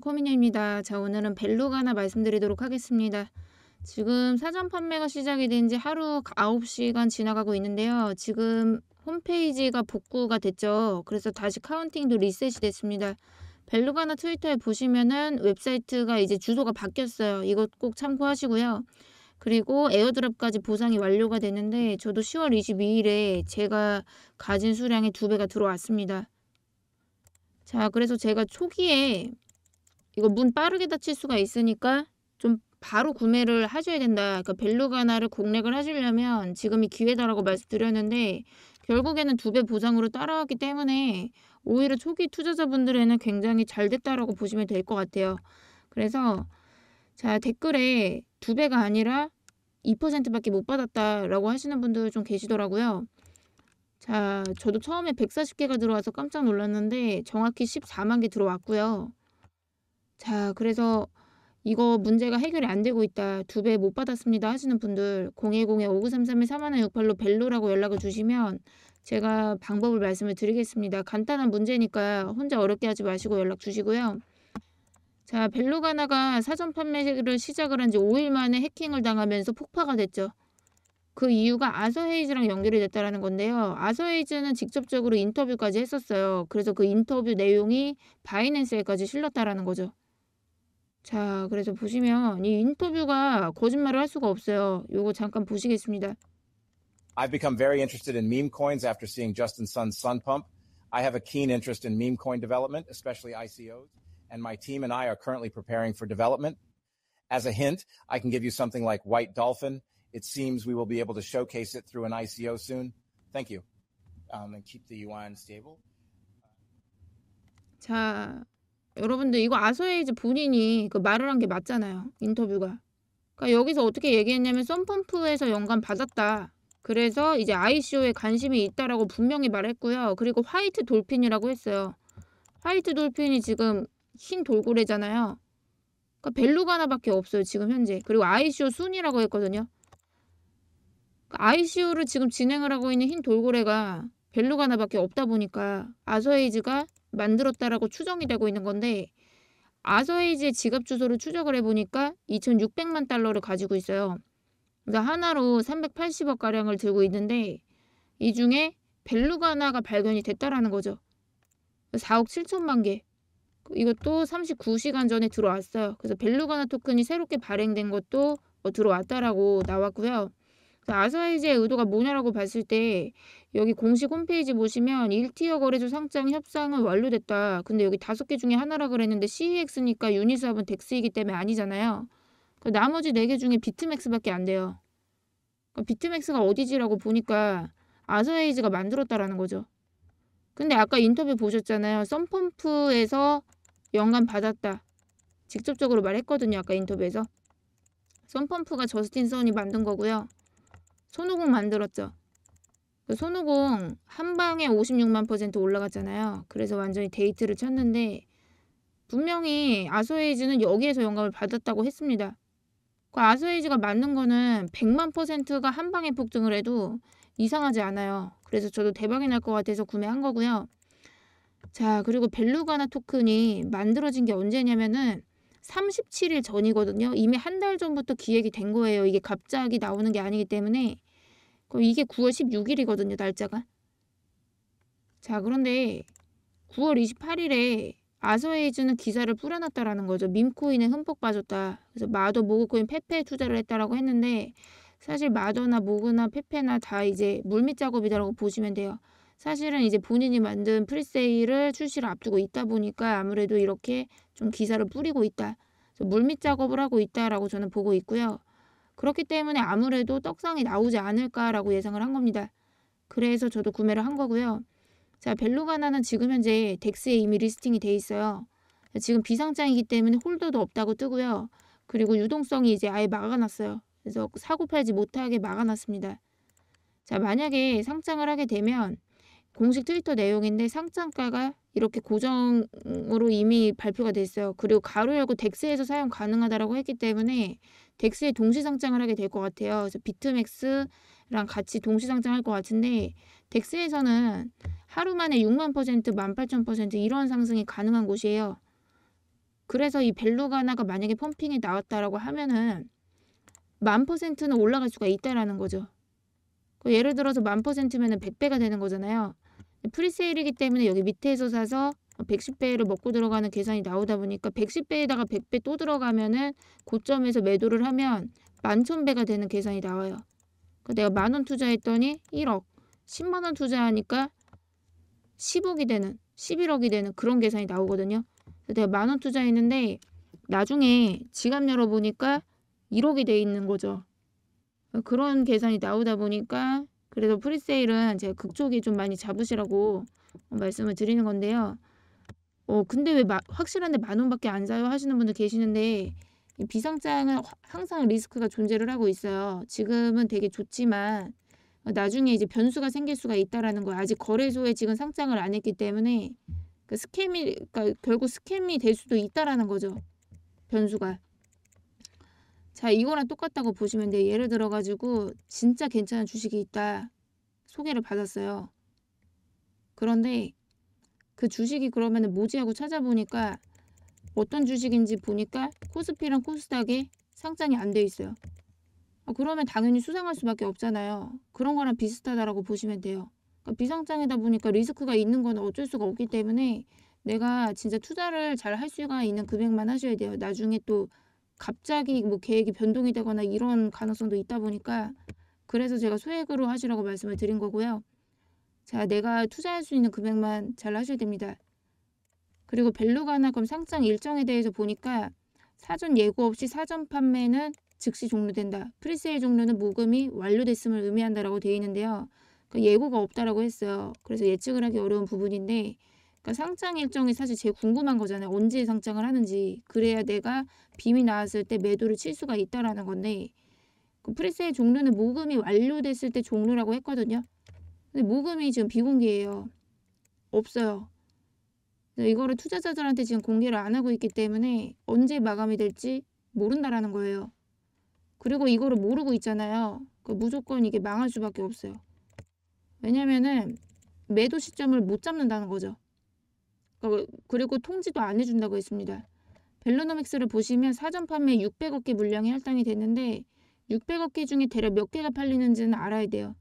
코미녀입니다. 자 오늘은 벨로가 하나 말씀드리도록 하겠습니다. 지금 사전 판매가 시작이 된지 하루 9시간 지나가고 있는데요. 지금 홈페이지가 복구가 됐죠. 그래서 다시 카운팅도 리셋이 됐습니다. 벨로가나 트위터에 보시면은 웹사이트가 이제 주소가 바뀌었어요. 이것 꼭 참고하시고요. 그리고 에어드랍까지 보상이 완료가 됐는데 저도 10월 22일에 제가 가진 수량의 두 배가 들어왔습니다. 자, 그래서 제가 초기에 이거 문 빠르게 닫힐 수가 있으니까 좀 바로 구매를 하셔야 된다. 그러니까 벨루가나를 공략을 하시려면 지금이 기회다라고 말씀드렸는데 결국에는 두 배 보상으로 따라왔기 때문에 오히려 초기 투자자분들에는 굉장히 잘 됐다라고 보시면 될 것 같아요. 그래서 자 댓글에 두 배가 아니라 2%밖에 못 받았다라고 하시는 분들 좀 계시더라고요. 자, 저도 처음에 140개가 들어와서 깜짝 놀랐는데 정확히 14만 개 들어왔고요. 자, 그래서 이거 문제가 해결이 안 되고 있다. 두 배 못 받았습니다. 하시는 분들 010-5933-3168로 벨로라고 연락을 주시면 제가 방법을 말씀을 드리겠습니다. 간단한 문제니까 혼자 어렵게 하지 마시고 연락 주시고요. 자, 벨로가나가 사전 판매를 시작을 한 지 5일 만에 해킹을 당하면서 폭파가 됐죠. 그 이유가 아서헤이즈랑 연결이 됐다라는 건데요. 아서헤이즈는 직접적으로 인터뷰까지 했었어요. 그래서 그 인터뷰 내용이 바이낸스에까지 실렸다라는 거죠. 자, 그래서 보시면 이 인터뷰가 거짓말을 할 수가 없어요. 요거 잠깐 보시겠습니다. I've become very interested in meme coins after seeing Justin Sun's Sun Pump. I have a keen interest in meme coin development, especially ICOs, and my team and I are currently preparing for development. As a hint, I can give you something like White Dolphin. It seems we will be able to showcase it through an ICO soon. Thank you. Um, and keep the yuan stable. 자, 여러분들 이거 아소에이즈 본인이 그 말을 한 게 맞잖아요. 인터뷰가. 그러니까 여기서 어떻게 얘기했냐면 썬펌프에서 영감 받았다. 그래서 이제 아이쇼에 관심이 있다라고 분명히 말했고요. 그리고 화이트 돌핀이라고 했어요. 화이트 돌핀이 지금 흰 돌고래잖아요. 그러니까 벨루가 하나밖에 없어요. 지금 현재. 그리고 아이쇼 순이라고 했거든요. 그러니까 아이쇼를 지금 진행을 하고 있는 흰 돌고래가 벨루가 하나밖에 없다 보니까 아서에이즈가 만들었다라고 추정이 되고 있는 건데 아서에이지의 지갑 주소를 추적을 해보니까 2,600만 달러를 가지고 있어요. 그러니까 하나로 380억 가량을 들고 있는데 이 중에 벨루가 하나가 발견이 됐다라는 거죠. 4억 7천만 개. 이것도 39시간 전에 들어왔어요. 그래서 벨루가나 토큰이 새롭게 발행된 것도 뭐 들어왔다라고 나왔고요. 그 아사이즈의 의도가 뭐냐라고 봤을 때 여기 공식 홈페이지 보시면 1티어 거래소 상장 협상은 완료됐다. 근데 여기 다섯 개 중에 하나라 그랬는데 CEX니까 유니스합은 덱스이기 때문에 아니잖아요. 그 나머지 네 개 중에 비트맥스밖에 안 돼요. 그 비트맥스가 어디지라고 보니까 아서에이즈가 만들었다라는 거죠. 근데 아까 인터뷰 보셨잖아요. 썬펌프에서 영감 받았다. 직접적으로 말했거든요. 아까 인터뷰에서. 썬펌프가 저스틴 선이 만든 거고요. 손오공 만들었죠. 그 손오공 한 방에 56만 퍼센트 올라갔잖아요. 그래서 완전히 데이트를 쳤는데 분명히 아소에이즈는 여기에서 영감을 받았다고 했습니다. 그 아소에이즈가 맞는 거는 100만 퍼센트가 한 방에 폭증을 해도 이상하지 않아요. 그래서 저도 대박이 날 것 같아서 구매한 거고요. 자, 그리고 벨루가나 토큰이 만들어진 게 언제냐면은 37일 전이거든요. 이미 한 달 전부터 기획이 된 거예요. 이게 갑자기 나오는 게 아니기 때문에 그럼 이게 9월 16일이거든요. 날짜가. 자 그런데 9월 28일에 아서에이즈는 기사를 뿌려놨다라는 거죠. 밈코인에 흠뻑 빠졌다. 그래서 마더 모그코인 페페에 투자를 했다라고 했는데 사실 마더나 모그나 페페나 다 이제 물밑 작업이다라고 보시면 돼요. 사실은 이제 본인이 만든 프리세일을 출시를 앞두고 있다 보니까 아무래도 이렇게 좀 기사를 뿌리고 있다. 물밑 작업을 하고 있다라고 저는 보고 있고요. 그렇기 때문에 아무래도 떡상이 나오지 않을까라고 예상을 한 겁니다. 그래서 저도 구매를 한 거고요. 자, 벨루가나는 지금 현재 덱스에 이미 리스팅이 돼 있어요. 지금 비상장이기 때문에 홀더도 없다고 뜨고요. 그리고 유동성이 이제 아예 막아놨어요. 그래서 사고 팔지 못하게 막아놨습니다. 자, 만약에 상장을 하게 되면 공식 트위터 내용인데 상장가가 이렇게 고정으로 이미 발표가 됐어요. 그리고 가로 열고 덱스에서 사용 가능하다라고 했기 때문에 덱스에 동시 상장을 하게 될 것 같아요. 그래서 비트맥스랑 같이 동시 상장할 것 같은데 덱스에서는 하루 만에 6만 퍼센트, 1만 8천 퍼센트 이런 상승이 가능한 곳이에요. 그래서 이 벨루가나가 만약에 펌핑이 나왔다라고 하면은 만 퍼센트는 올라갈 수가 있다라는 거죠. 그 예를 들어서 만 퍼센트면은 100배가 되는 거잖아요. 프리세일이기 때문에 여기 밑에서 사서 110배를 먹고 들어가는 계산이 나오다 보니까 110배에다가 100배 또 들어가면은 고점에서 매도를 하면 11,000배가 되는 계산이 나와요. 그러니까 내가 만원 투자했더니 1억, 10만 원 투자하니까 10억이 되는, 11억이 되는 그런 계산이 나오거든요. 그래서 내가 만원 투자했는데 나중에 지갑 열어보니까 1억이 돼 있는 거죠. 그런 계산이 나오다 보니까 그래서 프리세일은 제가 극쪽이 좀 많이 잡으시라고 말씀을 드리는 건데요. 어 근데 왜 마, 확실한데 만 원밖에 안 사요 하시는 분들 계시는데 비상장은 항상 리스크가 존재를 하고 있어요. 지금은 되게 좋지만 나중에 이제 변수가 생길 수가 있다라는 거예요. 아직 거래소에 지금 상장을 안 했기 때문에 그 스캠이 그러니까 결국 스캠이 될 수도 있다라는 거죠. 변수가. 자 이거랑 똑같다고 보시면 돼요. 예를 들어가지고 진짜 괜찮은 주식이 있다 소개를 받았어요. 그런데 그 주식이 그러면 모지하고 찾아보니까 어떤 주식인지 보니까 코스피랑 코스닥에 상장이 안 돼 있어요. 아, 그러면 당연히 수상할 수밖에 없잖아요. 그런 거랑 비슷하다라고 보시면 돼요. 그러니까 비상장이다 보니까 리스크가 있는 건 어쩔 수가 없기 때문에 내가 진짜 투자를 잘 할 수가 있는 금액만 하셔야 돼요. 나중에 또 갑자기 뭐 계획이 변동이 되거나 이런 가능성도 있다 보니까 그래서 제가 소액으로 하시라고 말씀을 드린 거고요. 자, 내가 투자할 수 있는 금액만 잘 하셔야 됩니다. 그리고 벨류가나 그럼 상장 일정에 대해서 보니까 사전 예고 없이 사전 판매는 즉시 종료된다. 프리세일 종료는 모금이 완료됐음을 의미한다라고 되어 있는데요. 그 예고가 없다라고 했어요. 그래서 예측을 하기 어려운 부분인데 그러니까 상장 일정이 사실 제일 궁금한 거잖아요. 언제 상장을 하는지. 그래야 내가 빔이 나왔을 때 매도를 칠 수가 있다라는 건데 그프리스의 종류는 모금이 완료됐을 때 종류라고 했거든요. 근데 모금이 지금 비공개예요. 없어요. 이거를 투자자들한테 지금 공개를 안 하고 있기 때문에 언제 마감이 될지 모른다라는 거예요. 그리고 이거를 모르고 있잖아요. 그 무조건 이게 망할 수밖에 없어요. 왜냐면은 매도 시점을 못 잡는다는 거죠. 어, 그리고 통지도 안 해준다고 했습니다. 벨로노믹스를 보시면 사전 판매 600억 개 물량이 할당이 됐는데 600억 개 중에 대략 몇 개가 팔리는지는 알아야 돼요.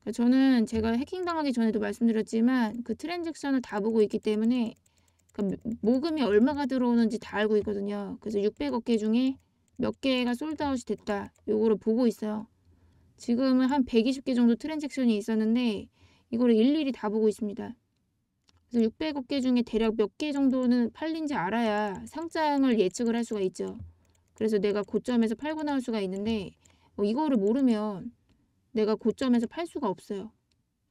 그러니까 저는 제가 해킹당하기 전에도 말씀드렸지만 그 트랜잭션을 다 보고 있기 때문에 그러니까 모금이 얼마가 들어오는지 다 알고 있거든요. 그래서 600억 개 중에 몇 개가 솔드아웃이 됐다. 요거를 보고 있어요. 지금은 한 120개 정도 트랜잭션이 있었는데 이거를 일일이 다 보고 있습니다. 그래서 600개 억 중에 대략 몇 개 정도는 팔린지 알아야 상장을 예측을 할 수가 있죠. 그래서 내가 고점에서 팔고 나올 수가 있는데 뭐 이거를 모르면 내가 고점에서 팔 수가 없어요.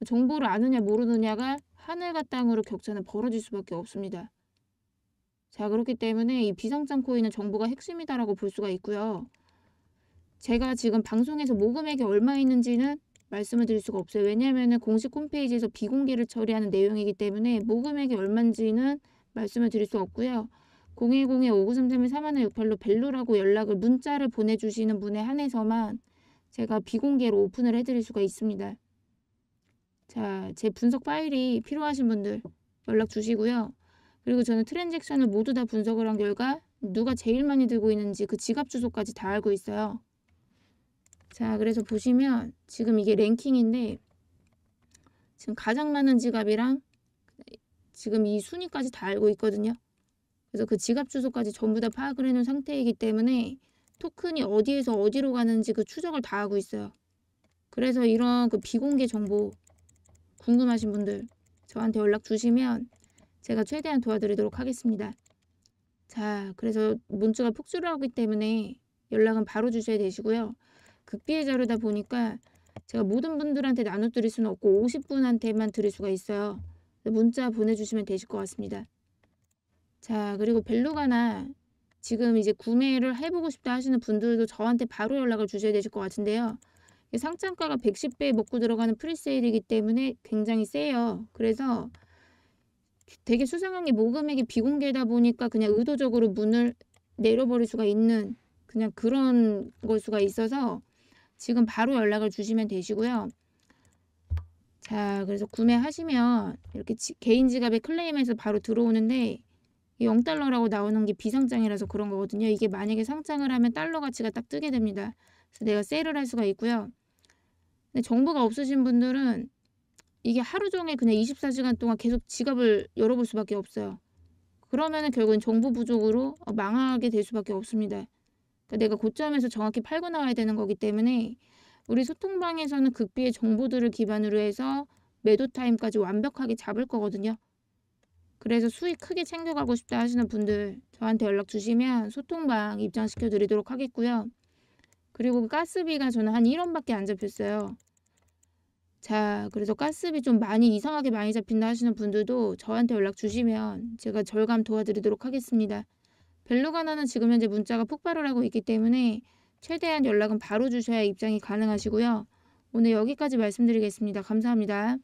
정보를 아느냐 모르느냐가 하늘과 땅으로 격차는 벌어질 수밖에 없습니다. 자 그렇기 때문에 이 비상장 코인은 정보가 핵심이다라고 볼 수가 있고요. 제가 지금 방송에서 모금액이 얼마 있는지는 말씀을 드릴 수가 없어요. 왜냐하면 공식 홈페이지에서 비공개를 처리하는 내용이기 때문에 모금액이 얼마인지는 말씀을 드릴 수 없고요. 010-5933-3168로 벨로라고 연락을 문자를 보내주시는 분에 한해서만 제가 비공개로 오픈을 해드릴 수가 있습니다. 자, 제 분석 파일이 필요하신 분들 연락 주시고요. 그리고 저는 트랜잭션을 모두 다 분석을 한 결과 누가 제일 많이 들고 있는지 그 지갑 주소까지 다 알고 있어요. 자, 그래서 보시면 지금 이게 랭킹인데 지금 가장 많은 지갑이랑 지금 이 순위까지 다 알고 있거든요. 그래서 그 지갑 주소까지 전부 다 파악을 해놓은 상태이기 때문에 토큰이 어디에서 어디로 가는지 그 추적을 다 하고 있어요. 그래서 이런 그 비공개 정보 궁금하신 분들 저한테 연락 주시면 제가 최대한 도와드리도록 하겠습니다. 자, 그래서 문자가 폭주를 하기 때문에 연락은 바로 주셔야 되시고요. 극비의자료다 보니까 제가 모든 분들한테 나눠 드릴 수는 없고 50분한테만 드릴 수가 있어요. 문자 보내주시면 되실 것 같습니다. 자 그리고 벨루가나 지금 이제 구매를 해보고 싶다 하시는 분들도 저한테 바로 연락을 주셔야 되실 것 같은데요. 상장가가 110배 먹고 들어가는 프리세일이기 때문에 굉장히 세요. 그래서 되게 수상한 게 모금액이 비공개다 보니까 그냥 의도적으로 문을 내려버릴 수가 있는 그냥 그런 걸 수가 있어서 지금 바로 연락을 주시면 되시고요. 자, 그래서 구매하시면 이렇게 개인 지갑에 클레임해서 바로 들어오는데 0달러라고 나오는 게 비상장이라서 그런 거거든요. 이게 만약에 상장을 하면 달러 가치가 딱 뜨게 됩니다. 그래서 내가 세일을 할 수가 있고요. 근데 정보가 없으신 분들은 이게 하루 종일 그냥 24시간 동안 계속 지갑을 열어볼 수밖에 없어요. 그러면은 결국엔 정보 부족으로 망하게 될 수밖에 없습니다. 그러니까 내가 고점에서 정확히 팔고 나와야 되는 거기 때문에 우리 소통방에서는 극비의 정보들을 기반으로 해서 매도 타임까지 완벽하게 잡을 거거든요. 그래서 수익 크게 챙겨가고 싶다 하시는 분들 저한테 연락 주시면 소통방 입장시켜 드리도록 하겠고요. 그리고 가스비가 저는 한 1원밖에 안 잡혔어요. 자, 그래서 가스비 좀 많이 이상하게 많이 잡힌다 하시는 분들도 저한테 연락 주시면 제가 절감 도와드리도록 하겠습니다. 벨로가나는 지금 현재 문자가 폭발을 하고 있기 때문에 최대한 연락은 바로 주셔야 입장이 가능하시고요. 오늘 여기까지 말씀드리겠습니다. 감사합니다.